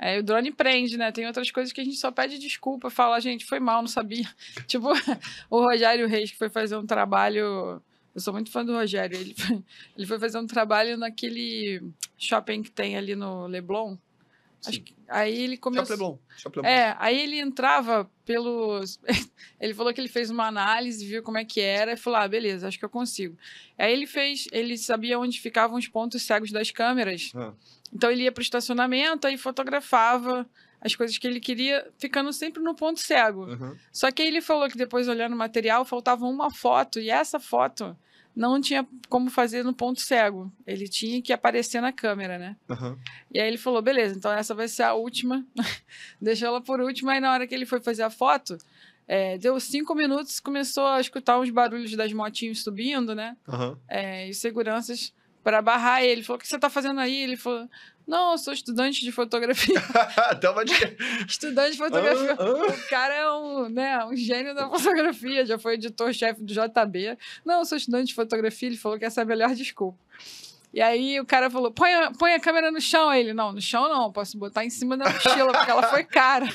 É, o drone prende, né? Tem outras coisas que a gente só pede desculpa, fala, gente, foi mal, não sabia. tipo, o Rogério Reis, que foi fazer um trabalho. Eu sou muito fã do Rogério. Ele foi, ele foi fazer um trabalho naquele shopping que tem ali no Leblon. Acho que, aí ele é começou. Chaplin. É Chaplin. É, aí ele entrava pelos. ele falou que ele fez uma análise, viu como é que era, e falou: ah, beleza, acho que eu consigo. Aí ele fez, ele sabia onde ficavam os pontos cegos das câmeras. Ah. Então ele ia para o estacionamento aí fotografava as coisas que ele queria, ficando sempre no ponto cego. Uhum. Só que aí ele falou que depois, olhando o material, faltava uma foto, e essa foto não tinha como fazer no ponto cego. Ele tinha que aparecer na câmera, né? Uhum. E aí ele falou: beleza, então essa vai ser a última. Deixou ela por última. Aí na hora que ele foi fazer a foto, é, deu cinco minutos, começou a escutar uns barulhos das motinhas subindo, né? Uhum. É, e seguranças para barrar ele. Falou: o que você tá fazendo aí? Ele falou: não, eu sou estudante de fotografia. Tava então de... estudante de fotografia. o cara é um, né, um gênio da fotografia, já foi editor-chefe do JB. Não, eu sou estudante de fotografia, ele falou que essa é a melhor desculpa. E aí o cara falou: põe a, põe a câmera no chão. Aí ele, não, no chão não, posso botar em cima da mochila, porque ela foi cara.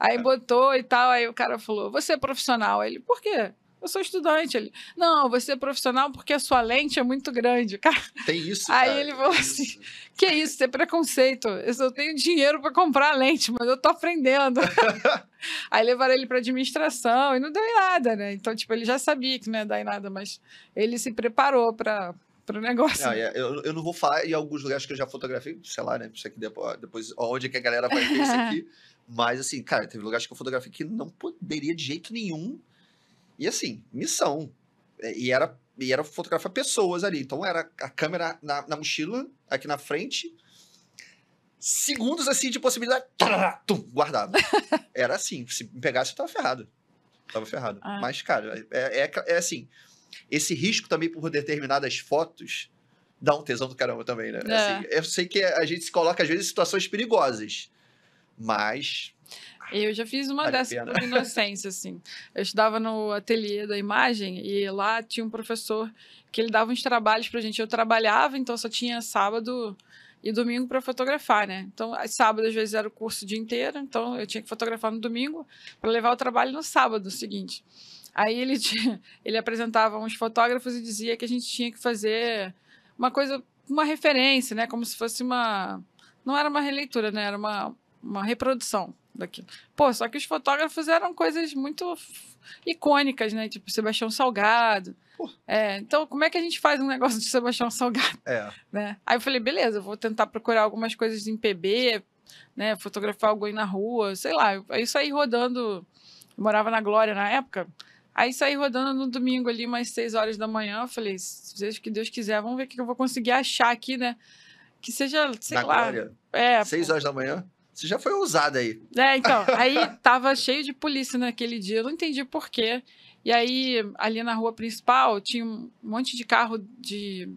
Aí botou e tal. Aí o cara falou: você é profissional. Aí ele, por quê? Eu sou estudante. Ele, não, você é profissional porque a sua lente é muito grande, cara. Tem isso, Aí cara, ele falou assim, isso. que é isso, isso é preconceito. Eu só tenho dinheiro para comprar lente, mas eu tô aprendendo. Aí levaram ele para administração e não deu em nada, né? Então, tipo, ele já sabia que não ia dar em nada, mas ele se preparou para para o negócio. É, eu, eu, não vou falar em alguns lugares que eu já fotografei, sei lá, né? Isso aqui depois, onde é que a galera vai ver isso aqui. Mas, assim, cara, teve lugares que eu fotografei que não poderia de jeito nenhum e assim, missão. É, e era, e era fotografar pessoas ali. Então era a câmera na, na mochila, aqui na frente. Segundos assim de possibilidade. Tarará, tum, Era assim. Se me pegasse, eu tava ferrado. estava tava ferrado. Ah. Mas, cara, é, é, é assim. Esse risco também por determinadas fotos dá um tesão do caramba também, né? É. Assim, eu sei que a gente se coloca às vezes em situações perigosas. Mas eu já fiz uma dessas por inocência, assim. Eu estudava no ateliê da imagem e lá tinha um professor que ele dava uns trabalhos pra gente. Eu trabalhava, então só tinha sábado e domingo para fotografar, né? Então, sábado às vezes era o curso o dia inteiro, então eu tinha que fotografar no domingo para levar o trabalho no sábado seguinte. Aí ele tinha, ele apresentava uns fotógrafos e dizia que a gente tinha que fazer uma coisa, uma referência, né? Como se fosse uma não era uma releitura, né? Era uma, uma reprodução daquilo. Pô, só que os fotógrafos eram coisas muito icônicas, né? Tipo Sebastião Salgado. É, então, como é que a gente faz um negócio de Sebastião Salgado? É. Né? Aí eu falei, beleza, eu vou tentar procurar algumas coisas em PB, né? Fotografar alguém na rua, sei lá. Aí saí rodando. Eu morava na Glória na época. Aí saí rodando no domingo ali, umas 6 horas da manhã. Eu falei, seja que Deus quiser, vamos ver o que eu vou conseguir achar aqui, né? Que seja, sei na lá. Glória. É. 6 horas da manhã? Você já foi ousada aí. É, então. Aí tava cheio de polícia naquele dia, eu não entendi porquê. E aí, ali na rua principal, tinha um monte de carro de.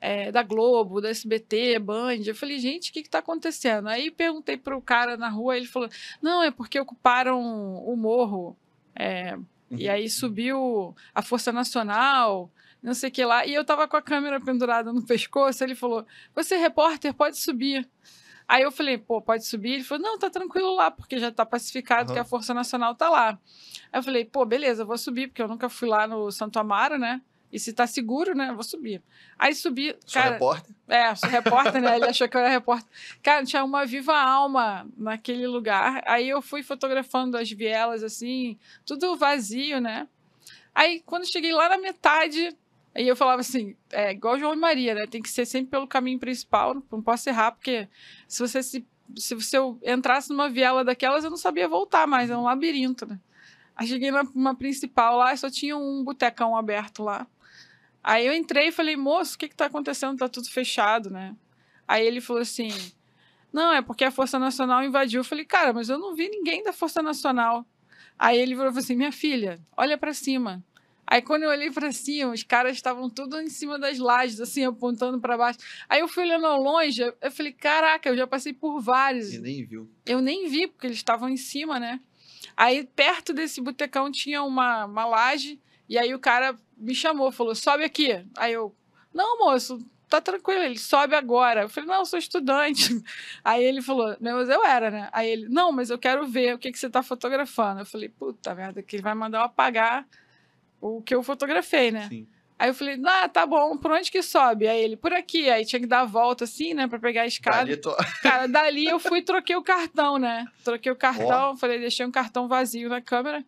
É, da Globo, da SBT, Band. Eu falei, gente, o que está acontecendo? Aí perguntei para o cara na rua, ele falou: não, é porque ocuparam o morro. É, uhum. E aí subiu a Força Nacional, não sei o que lá. E eu tava com a câmera pendurada no pescoço. Ele falou: Você, é repórter, pode subir. Aí eu falei, pô, pode subir? Ele falou, não, tá tranquilo lá, porque já tá pacificado uhum. que a Força Nacional tá lá. Aí eu falei, pô, beleza, vou subir, porque eu nunca fui lá no Santo Amaro, né? E se tá seguro, né? Vou subir. Aí subi. Sou cara, repórter? É, sou repórter, né? Ele achou que eu era repórter. Cara, tinha uma viva alma naquele lugar. Aí eu fui fotografando as vielas, assim, tudo vazio, né? Aí quando cheguei lá na metade, Aí eu falava assim, é igual João e Maria, né? Tem que ser sempre pelo caminho principal, não posso errar, porque se você se, se, você eu entrasse numa viela daquelas, eu não sabia voltar mais, é um labirinto, né? Aí cheguei numa principal lá, só tinha um botecão aberto lá. Aí eu entrei e falei, moço, o que que tá acontecendo? Tá tudo fechado, né? Aí ele falou assim, não, é porque a Força Nacional invadiu. Eu falei, cara, mas eu não vi ninguém da Força Nacional. Aí ele falou assim, minha filha, olha para cima. Aí quando eu olhei para cima, os caras estavam tudo em cima das lajes, assim, apontando para baixo. Aí eu fui olhando ao longe, eu falei, caraca, eu já passei por vários. Você nem viu. Eu nem vi, porque eles estavam em cima, né? Aí perto desse botecão tinha uma, uma laje, e aí o cara me chamou, falou, sobe aqui. Aí eu, não, moço, tá tranquilo, ele sobe agora. Eu falei, não, eu sou estudante. Aí ele falou, não, mas eu era, né? Aí ele, não, mas eu quero ver o que, que você tá fotografando. Eu falei, puta merda, que ele vai mandar eu apagar o que eu fotografei, né? Sim. Aí eu falei, ah, tá bom, por onde que sobe? Aí ele, por aqui. Aí tinha que dar a volta assim, né, pra pegar a escada. Dali tô... Cara, dali eu fui troquei o cartão, né? Troquei o cartão, oh. falei, deixei um cartão vazio na câmera.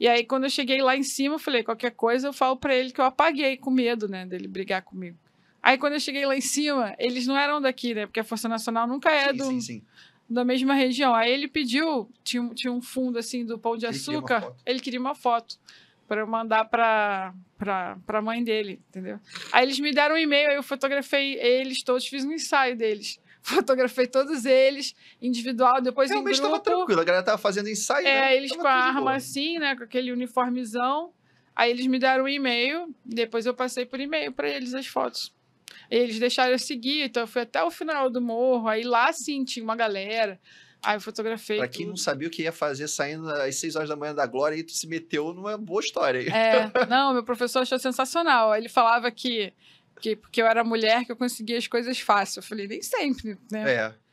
E aí, quando eu cheguei lá em cima, eu falei, qualquer coisa eu falo pra ele que eu apaguei, com medo, né, dele brigar comigo. Aí, quando eu cheguei lá em cima, eles não eram daqui, né, porque a Força Nacional nunca é sim, do... Sim, sim da mesma região. Aí ele pediu, tinha, tinha um fundo assim do Pão de Açúcar, ele queria Queria uma foto para eu mandar para a mãe dele, entendeu? Aí eles me deram um e-mail, eu fotografei eles todos, fiz um ensaio deles. Fotografei todos eles, individual, depois Realmente em grupo. Realmente estava tranquilo, a galera estava fazendo ensaio, É, né? eles tava com a arma boa. assim, né, com aquele uniformezão. Aí eles me deram um e-mail, depois eu passei por e-mail para eles as fotos. Eles deixaram eu seguir, então eu fui até o final do morro, aí lá sim tinha uma galera. Aí eu fotografei. Pra quem tudo. não sabia o que ia fazer saindo às 6 horas da manhã da Glória, e tu se meteu numa boa história. Aí. É, não, meu professor achou sensacional. Ele falava que, que porque eu era mulher que eu conseguia as coisas fácil. Eu falei, nem sempre, né? É.